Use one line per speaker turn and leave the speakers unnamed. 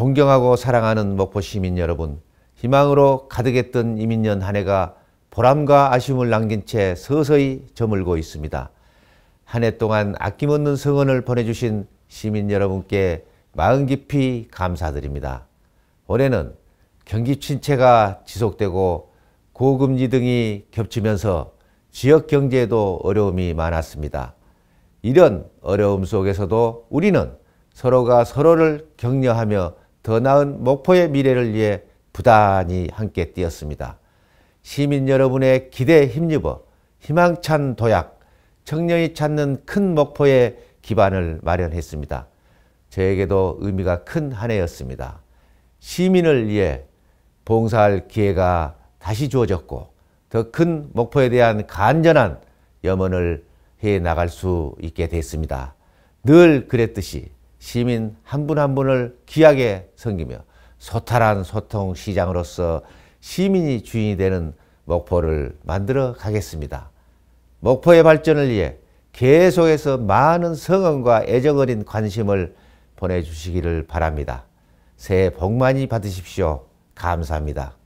존경하고 사랑하는 목포 시민 여러분, 희망으로 가득했던 이민년 한 해가 보람과 아쉬움을 남긴 채 서서히 저물고 있습니다. 한 해 동안 아낌없는 성원을 보내주신 시민 여러분께 마음 깊이 감사드립니다. 올해는 경기 침체가 지속되고 고금리 등이 겹치면서 지역 경제에도 어려움이 많았습니다. 이런 어려움 속에서도 우리는 서로가 서로를 격려하며 더 나은 목포의 미래를 위해 부단히 함께 뛰었습니다. 시민 여러분의 기대에 힘입어 희망찬 도약, 청년이 찾는 큰 목포의 기반을 마련했습니다. 저에게도 의미가 큰 한 해였습니다. 시민을 위해 봉사할 기회가 다시 주어졌고 더 큰 목포에 대한 간절한 염원을 해 나갈 수 있게 됐습니다. 늘 그랬듯이 시민 한 분 한 분을 귀하게 섬기며 소탈한 소통 시장으로서 시민이 주인이 되는 목포를 만들어 가겠습니다. 목포의 발전을 위해 계속해서 많은 성원과 애정 어린 관심을 보내주시기를 바랍니다. 새해 복 많이 받으십시오. 감사합니다.